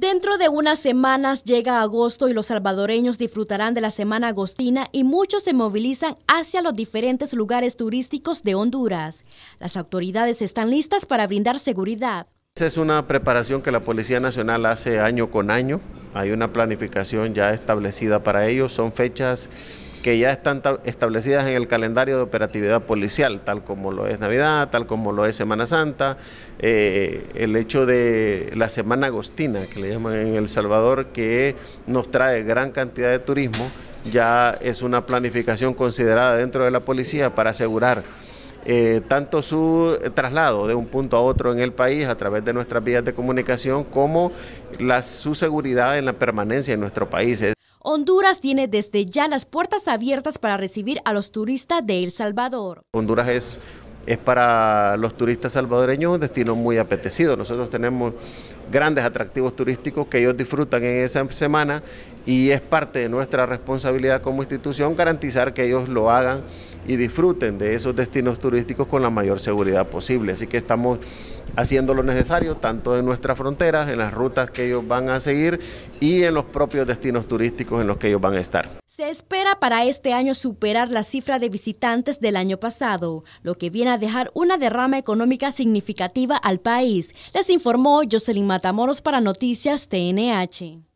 Dentro de unas semanas llega agosto y los salvadoreños disfrutarán de la Semana Agostina y muchos se movilizan hacia los diferentes lugares turísticos de Honduras. Las autoridades están listas para brindar seguridad. es una preparación que la Policía Nacional hace año con año. Hay una planificación ya establecida para ellos. Son fechas que ya están establecidas en el calendario de operatividad policial, tal como lo es Navidad, tal como lo es Semana Santa, eh, el hecho de la Semana Agostina, que le llaman en El Salvador, que nos trae gran cantidad de turismo, ya es una planificación considerada dentro de la policía para asegurar eh, tanto su traslado de un punto a otro en el país a través de nuestras vías de comunicación como su seguridad en la permanencia en nuestro país. Honduras tiene desde ya las puertas abiertas para recibir a los turistas de El Salvador. Honduras es, es para los turistas salvadoreños un destino muy apetecido. Nosotros tenemos grandes atractivos turísticos que ellos disfrutan en esa semana y es parte de nuestra responsabilidad como institución garantizar que ellos lo hagan y disfruten de esos destinos turísticos con la mayor seguridad posible. Así que estamos haciendo lo necesario, tanto en nuestras fronteras, en las rutas que ellos van a seguir y en los propios destinos turísticos en los que ellos van a estar. Se espera para este año superar la cifra de visitantes del año pasado, lo que viene a dejar una derrama económica significativa al país, les informó Jocelyn Matamoros para Noticias TNH.